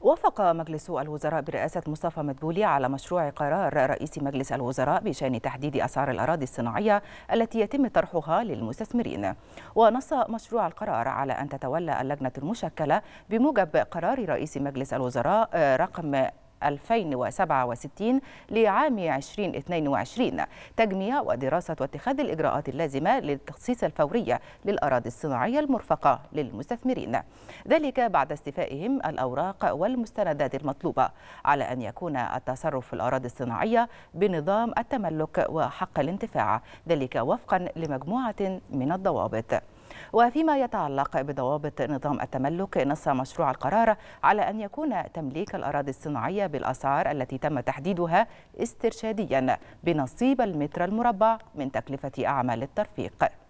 وافق مجلس الوزراء برئاسة مصطفى مدبولي على مشروع قرار رئيس مجلس الوزراء بشأن تحديد أسعار الأراضي الصناعية التي يتم طرحها للمستثمرين ونص مشروع القرار على أن تتولى اللجنة المشكلة بموجب قرار رئيس مجلس الوزراء آه، رقم 2067 لعام 2022 تجميع ودراسة واتخاذ الإجراءات اللازمة للتخصيص الفوري للأراضي الصناعية المرفقة للمستثمرين ذلك بعد استيفائهم الأوراق والمستندات المطلوبة على أن يكون التصرف في الأراضي الصناعية بنظام التملك وحق الانتفاع ذلك وفقا لمجموعة من الضوابط وفيما يتعلق بضوابط نظام التملك نص مشروع القرار على أن يكون تمليك الأراضي الصناعية بالأسعار التي تم تحديدها استرشاديا بنصيب المتر المربع من تكلفة أعمال الترفيق